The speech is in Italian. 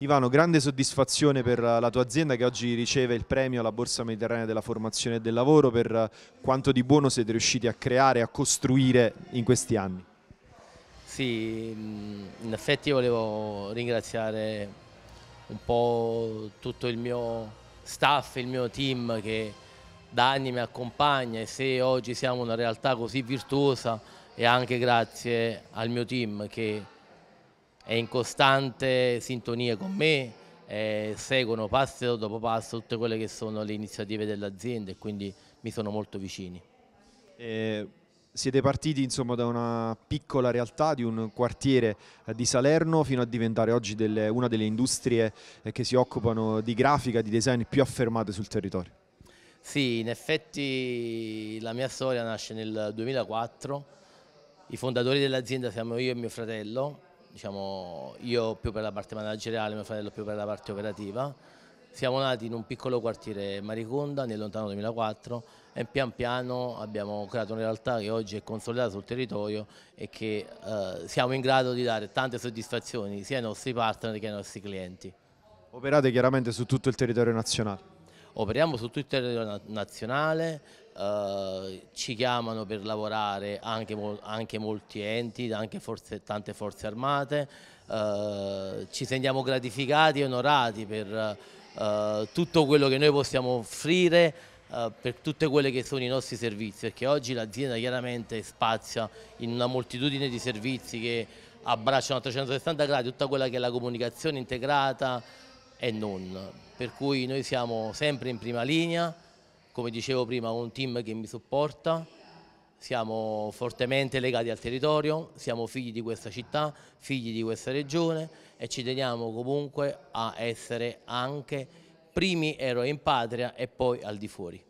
Ivano, grande soddisfazione per eh, la tua azienda che oggi riceve il premio alla Borsa Mediterranea della Formazione e del Lavoro per eh, quanto di buono siete riusciti a creare e a costruire in questi anni. Sì, mm, in effetti volevo ringraziare un po' tutto il mio staff, il mio team che da anni mi accompagna e se oggi siamo una realtà così virtuosa è anche grazie al mio team che è in costante sintonia con me, eh, seguono passo dopo passo tutte quelle che sono le iniziative dell'azienda e quindi mi sono molto vicini. Eh, siete partiti insomma, da una piccola realtà di un quartiere eh, di Salerno fino a diventare oggi delle, una delle industrie eh, che si occupano di grafica, di design più affermate sul territorio. Sì, in effetti la mia storia nasce nel 2004, i fondatori dell'azienda siamo io e mio fratello diciamo, io più per la parte manageriale, mio fratello più per la parte operativa. Siamo nati in un piccolo quartiere Mariconda nel lontano 2004 e pian piano abbiamo creato una realtà che oggi è consolidata sul territorio e che eh, siamo in grado di dare tante soddisfazioni sia ai nostri partner che ai nostri clienti. Operate chiaramente su tutto il territorio nazionale? Operiamo su tutto il territorio nazionale, eh, ci chiamano per lavorare anche, anche molti enti, anche forze, tante forze armate, eh, ci sentiamo gratificati e onorati per eh, tutto quello che noi possiamo offrire eh, per tutti quelli che sono i nostri servizi, perché oggi l'azienda chiaramente spazia in una moltitudine di servizi che abbracciano a 360 gradi tutta quella che è la comunicazione integrata e non, per cui noi siamo sempre in prima linea, come dicevo prima, un team che mi supporta, siamo fortemente legati al territorio, siamo figli di questa città, figli di questa regione e ci teniamo comunque a essere anche primi eroi in patria e poi al di fuori.